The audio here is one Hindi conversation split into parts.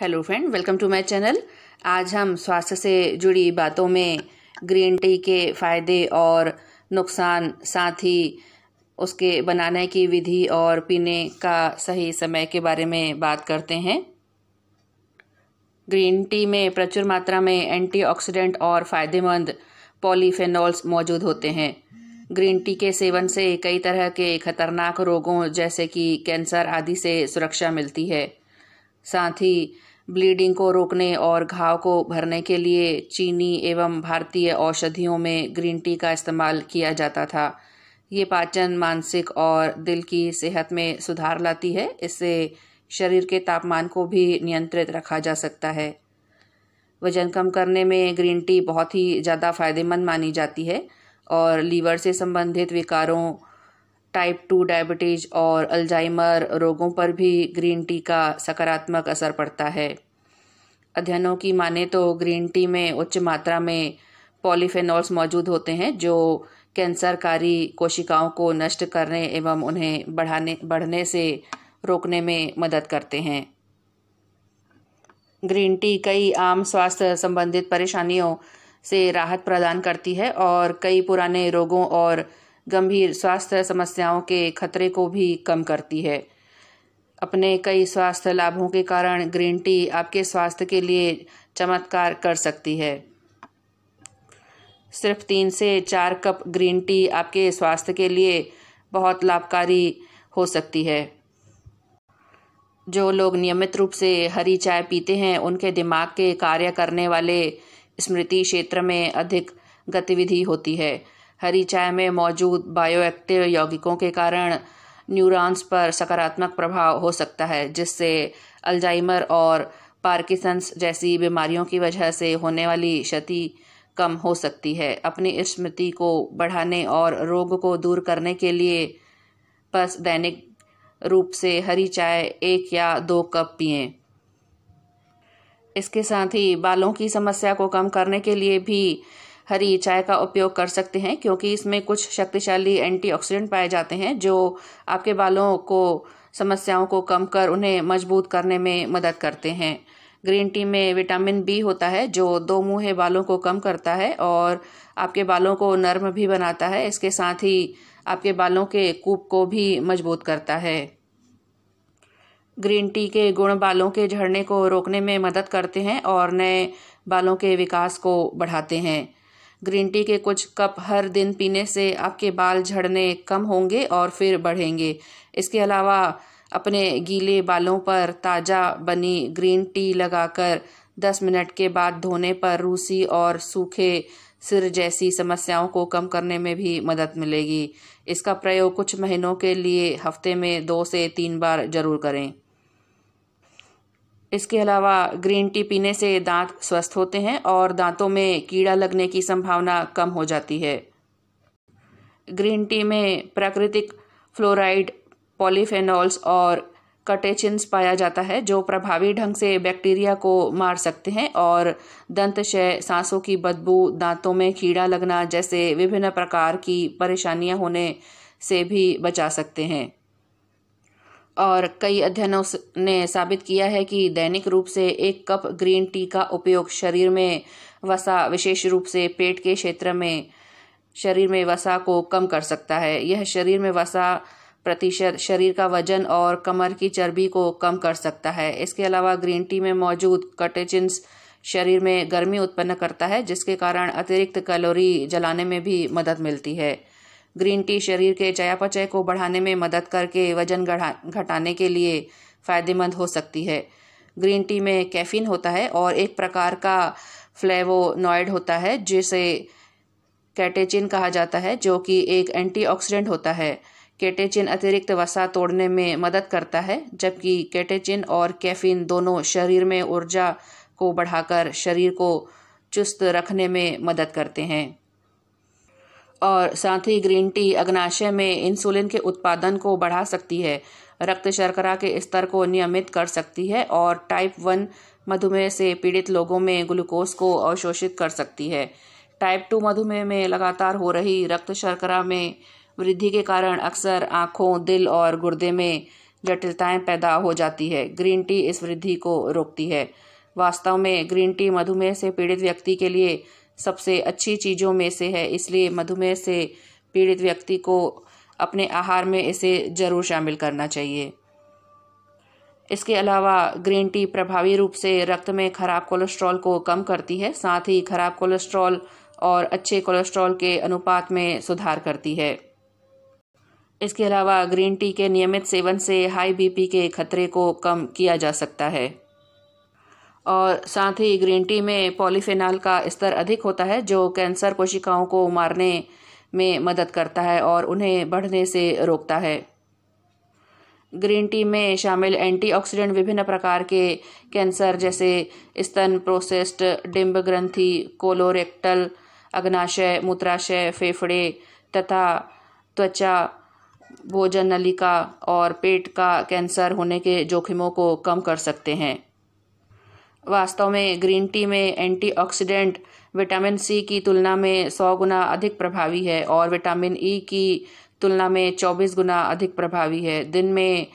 hello friend welcome to my channel आज हम स्वास्थ्य से जुड़ी बातों में ग्रीन टी के फ़ायदे और नुकसान साथ ही उसके बनाने की विधि और पीने का सही समय के बारे में बात करते हैं ग्रीन टी में प्रचुर मात्रा में एंटीऑक्सीडेंट और फ़ायदेमंद पॉलीफेनॉल्स मौजूद होते हैं ग्रीन टी के सेवन से कई तरह के खतरनाक रोगों जैसे कि कैंसर आदि से सुरक्षा मिलती है साथ ही ब्लीडिंग को रोकने और घाव को भरने के लिए चीनी एवं भारतीय औषधियों में ग्रीन टी का इस्तेमाल किया जाता था ये पाचन मानसिक और दिल की सेहत में सुधार लाती है इससे शरीर के तापमान को भी नियंत्रित रखा जा सकता है वजन कम करने में ग्रीन टी बहुत ही ज़्यादा फायदेमंद मानी जाती है और लीवर से संबंधित विकारों टाइप टू डायबिटीज और अल्जाइमर रोगों पर भी ग्रीन टी का सकारात्मक असर पड़ता है अध्ययनों की माने तो ग्रीन टी में उच्च मात्रा में पॉलीफेनॉल्स मौजूद होते हैं जो कैंसरकारी कोशिकाओं को नष्ट करने एवं उन्हें बढ़ाने बढ़ने से रोकने में मदद करते हैं ग्रीन टी कई आम स्वास्थ्य संबंधित परेशानियों से राहत प्रदान करती है और कई पुराने रोगों और गंभीर स्वास्थ्य समस्याओं के खतरे को भी कम करती है अपने कई स्वास्थ्य लाभों के कारण ग्रीन टी आपके स्वास्थ्य के लिए चमत्कार कर सकती है सिर्फ तीन से चार कप ग्रीन टी आपके स्वास्थ्य के लिए बहुत लाभकारी हो सकती है जो लोग नियमित रूप से हरी चाय पीते हैं उनके दिमाग के कार्य करने वाले स्मृति क्षेत्र में अधिक गतिविधि होती है हरी चाय में मौजूद बायोएक्टिव यौगिकों के कारण न्यूरॉन्स पर सकारात्मक प्रभाव हो सकता है जिससे अल्जाइमर और पार्किसंस जैसी बीमारियों की वजह से होने वाली क्षति कम हो सकती है अपनी स्मृति को बढ़ाने और रोग को दूर करने के लिए बस दैनिक रूप से हरी चाय एक या दो कप पिए इसके साथ ही बालों की समस्या को कम करने के लिए भी हरी चाय का उपयोग कर सकते हैं क्योंकि इसमें कुछ शक्तिशाली एंटीऑक्सीडेंट पाए जाते हैं जो आपके बालों को समस्याओं को कम कर उन्हें मजबूत करने में मदद करते हैं ग्रीन टी में विटामिन बी होता है जो दो मुँहे बालों को कम करता है और आपके बालों को नर्म भी बनाता है इसके साथ ही आपके बालों के कूप को भी मजबूत करता है ग्रीन टी के गुण बालों के झड़ने को रोकने में मदद करते हैं और नए बालों के विकास को बढ़ाते हैं ग्रीन टी के कुछ कप हर दिन पीने से आपके बाल झड़ने कम होंगे और फिर बढ़ेंगे इसके अलावा अपने गीले बालों पर ताज़ा बनी ग्रीन टी लगाकर 10 मिनट के बाद धोने पर रूसी और सूखे सिर जैसी समस्याओं को कम करने में भी मदद मिलेगी इसका प्रयोग कुछ महीनों के लिए हफ्ते में दो से तीन बार जरूर करें इसके अलावा ग्रीन टी पीने से दांत स्वस्थ होते हैं और दांतों में कीड़ा लगने की संभावना कम हो जाती है ग्रीन टी में प्राकृतिक फ्लोराइड पॉलीफेनॉल्स और कटेचिन्स पाया जाता है जो प्रभावी ढंग से बैक्टीरिया को मार सकते हैं और दंतशय सांसों की बदबू दांतों में कीड़ा लगना जैसे विभिन्न प्रकार की परेशानियां होने से भी बचा सकते हैं और कई अध्ययनों ने साबित किया है कि दैनिक रूप से एक कप ग्रीन टी का उपयोग शरीर में वसा विशेष रूप से पेट के क्षेत्र में शरीर में वसा को कम कर सकता है यह शरीर में वसा प्रतिशत शरीर का वजन और कमर की चर्बी को कम कर सकता है इसके अलावा ग्रीन टी में मौजूद कटेचिन्स शरीर में गर्मी उत्पन्न करता है जिसके कारण अतिरिक्त कैलोरी जलाने में भी मदद मिलती है ग्रीन टी शरीर के चयापचय को बढ़ाने में मदद करके वजन घटाने के लिए फ़ायदेमंद हो सकती है ग्रीन टी में कैफीन होता है और एक प्रकार का फ्लेवोनॉइड होता है जिसे कैटेचिन कहा जाता है जो कि एक एंटीऑक्सीडेंट होता है कैटेचिन अतिरिक्त वसा तोड़ने में मदद करता है जबकि कैटेचिन और कैफीन दोनों शरीर में ऊर्जा को बढ़ाकर शरीर को चुस्त रखने में मदद करते हैं और साथ ही ग्रीन टी अग्नाशय में इंसुलिन के उत्पादन को बढ़ा सकती है रक्त शर्करा के स्तर को नियमित कर सकती है और टाइप वन मधुमेह से पीड़ित लोगों में ग्लूकोज को अवशोषित कर सकती है टाइप टू मधुमेह में लगातार हो रही रक्त शर्करा में वृद्धि के कारण अक्सर आँखों दिल और गुर्दे में जटिलताएं पैदा हो जाती है ग्रीन टी इस वृद्धि को रोकती है वास्तव में ग्रीन टी मधुमेह से पीड़ित व्यक्ति के लिए सबसे अच्छी चीज़ों में से है इसलिए मधुमेह से पीड़ित व्यक्ति को अपने आहार में इसे ज़रूर शामिल करना चाहिए इसके अलावा ग्रीन टी प्रभावी रूप से रक्त में खराब कोलेस्ट्रॉल को कम करती है साथ ही खराब कोलेस्ट्रॉल और अच्छे कोलेस्ट्रॉल के अनुपात में सुधार करती है इसके अलावा ग्रीन टी के नियमित सेवन से हाई बीपी के खतरे को कम किया जा सकता है और साथ ही ग्रीन टी में पॉलीफेनॉल का स्तर अधिक होता है जो कैंसर कोशिकाओं को मारने में मदद करता है और उन्हें बढ़ने से रोकता है ग्रीन टी में शामिल एंटीऑक्सीडेंट विभिन्न प्रकार के कैंसर जैसे स्तन प्रोसेस्ड डिम्ब ग्रंथि कोलोरेक्टल अग्नाशय मूत्राशय फेफड़े तथा त्वचा भोजन नलिका और पेट का कैंसर होने के जोखिमों को कम कर सकते हैं वास्तव में ग्रीन टी में एंटीऑक्सीडेंट विटामिन सी की तुलना में सौ गुना अधिक प्रभावी है और विटामिन ई e की तुलना में चौबीस गुना अधिक प्रभावी है दिन में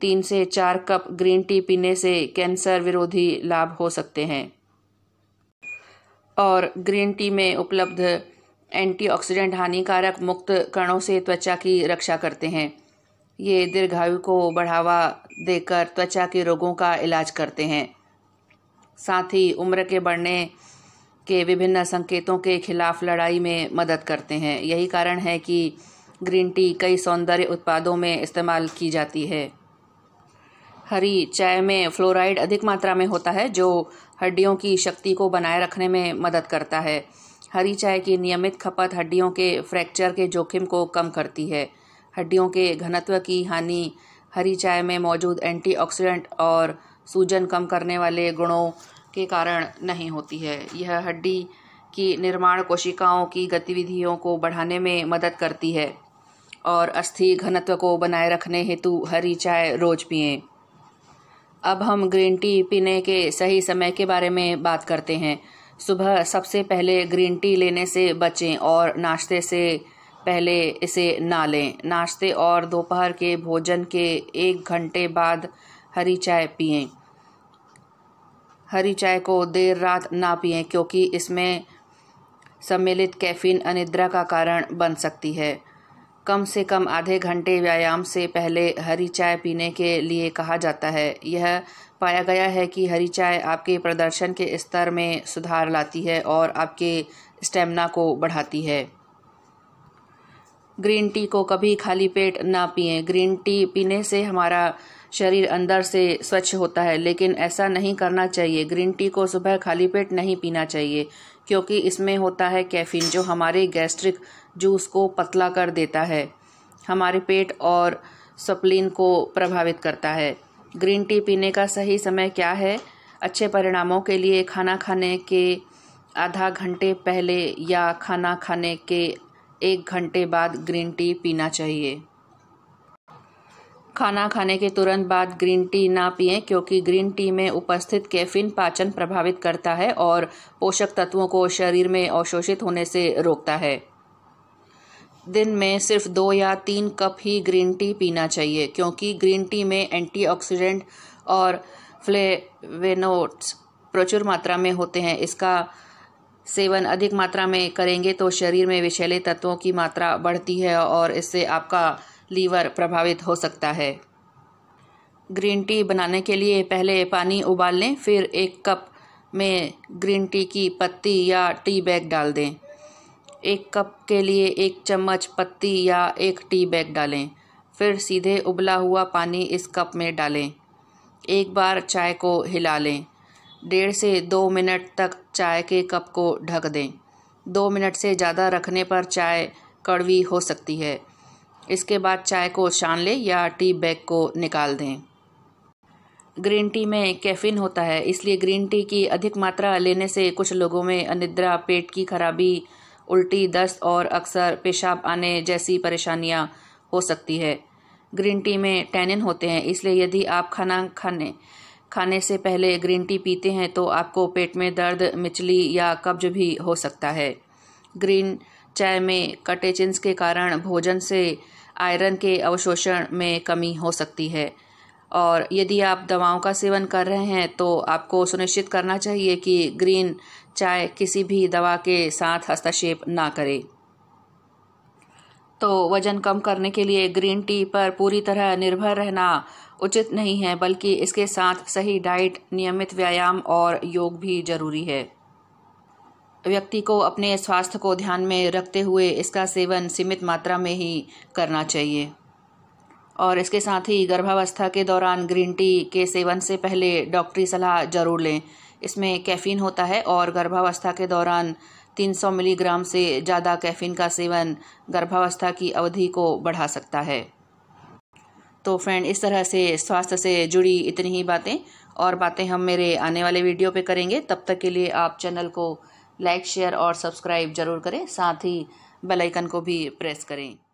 तीन से चार कप ग्रीन टी पीने से कैंसर विरोधी लाभ हो सकते हैं और ग्रीन टी में उपलब्ध एंटीऑक्सीडेंट हानिकारक मुक्त कणों से त्वचा की रक्षा करते हैं ये दीर्घायु को बढ़ावा देकर त्वचा के रोगों का इलाज करते हैं साथ ही उम्र के बढ़ने के विभिन्न संकेतों के खिलाफ लड़ाई में मदद करते हैं यही कारण है कि ग्रीन टी कई सौंदर्य उत्पादों में इस्तेमाल की जाती है हरी चाय में फ्लोराइड अधिक मात्रा में होता है जो हड्डियों की शक्ति को बनाए रखने में मदद करता है हरी चाय की नियमित खपत हड्डियों के फ्रैक्चर के जोखिम को कम करती है हड्डियों के घनत्व की हानि हरी चाय में मौजूद एंटीऑक्सीडेंट और सूजन कम करने वाले गुणों के कारण नहीं होती है यह हड्डी की निर्माण कोशिकाओं की गतिविधियों को बढ़ाने में मदद करती है और अस्थि घनत्व को बनाए रखने हेतु हरी चाय रोज पिए अब हम ग्रीन टी पीने के सही समय के बारे में बात करते हैं सुबह सबसे पहले ग्रीन टी लेने से बचें और नाश्ते से पहले इसे ना लें नाश्ते और दोपहर के भोजन के एक घंटे बाद हरी चाय पिएं हरी चाय को देर रात ना पिएं क्योंकि इसमें सम्मिलित कैफीन अनिद्रा का कारण बन सकती है कम से कम आधे घंटे व्यायाम से पहले हरी चाय पीने के लिए कहा जाता है यह पाया गया है कि हरी चाय आपके प्रदर्शन के स्तर में सुधार लाती है और आपके स्टेमिना को बढ़ाती है ग्रीन टी को कभी खाली पेट ना पिएं ग्रीन टी पीने से हमारा शरीर अंदर से स्वच्छ होता है लेकिन ऐसा नहीं करना चाहिए ग्रीन टी को सुबह खाली पेट नहीं पीना चाहिए क्योंकि इसमें होता है कैफीन जो हमारे गैस्ट्रिक जूस को पतला कर देता है हमारे पेट और सप्लिन को प्रभावित करता है ग्रीन टी पीने का सही समय क्या है अच्छे परिणामों के लिए खाना खाने के आधा घंटे पहले या खाना खाने के एक घंटे बाद ग्रीन टी पीना चाहिए खाना खाने के तुरंत बाद ग्रीन टी ना पिए क्योंकि ग्रीन टी में उपस्थित कैफीन पाचन प्रभावित करता है और पोषक तत्वों को शरीर में अवशोषित होने से रोकता है दिन में सिर्फ दो या तीन कप ही ग्रीन टी पीना चाहिए क्योंकि ग्रीन टी में एंटीऑक्सीडेंट और फ्लेवेनोट्स प्रचुर मात्रा में होते हैं इसका सेवन अधिक मात्रा में करेंगे तो शरीर में विषैले तत्वों की मात्रा बढ़ती है और इससे आपका लीवर प्रभावित हो सकता है ग्रीन टी बनाने के लिए पहले पानी उबाल लें फिर एक कप में ग्रीन टी की पत्ती या टी बैग डाल दें एक कप के लिए एक चम्मच पत्ती या एक टी बैग डालें फिर सीधे उबला हुआ पानी इस कप में डालें एक बार चाय को हिला लें डेढ़ से दो मिनट तक चाय के कप को ढक दें दो मिनट से ज़्यादा रखने पर चाय कड़वी हो सकती है इसके बाद चाय को छान लें या टी बैग को निकाल दें ग्रीन टी में कैफीन होता है इसलिए ग्रीन टी की अधिक मात्रा लेने से कुछ लोगों में अनिद्रा पेट की खराबी उल्टी दस्त और अक्सर पेशाब आने जैसी परेशानियां हो सकती है ग्रीन टी में टैनिन होते हैं इसलिए यदि आप खाना खाने खाने से पहले ग्रीन टी पीते हैं तो आपको पेट में दर्द मिचली या कब्ज भी हो सकता है ग्रीन चाय में कटेचिन्स के कारण भोजन से आयरन के अवशोषण में कमी हो सकती है और यदि आप दवाओं का सेवन कर रहे हैं तो आपको सुनिश्चित करना चाहिए कि ग्रीन चाय किसी भी दवा के साथ हस्तक्षेप ना करे तो वजन कम करने के लिए ग्रीन टी पर पूरी तरह निर्भर रहना उचित नहीं है बल्कि इसके साथ सही डाइट नियमित व्यायाम और योग भी जरूरी है व्यक्ति को अपने स्वास्थ्य को ध्यान में रखते हुए इसका सेवन सीमित मात्रा में ही करना चाहिए और इसके साथ ही गर्भावस्था के दौरान ग्रीन टी के सेवन से पहले डॉक्टरी सलाह ज़रूर लें इसमें कैफ़ीन होता है और गर्भावस्था के दौरान 300 मिलीग्राम से ज़्यादा कैफ़ीन का सेवन गर्भावस्था की अवधि को बढ़ा सकता है तो फ्रेंड इस तरह से स्वास्थ्य से जुड़ी इतनी ही बातें और बातें हम मेरे आने वाले वीडियो पे करेंगे तब तक के लिए आप चैनल को लाइक शेयर और सब्सक्राइब जरूर करें साथ ही बेल आइकन को भी प्रेस करें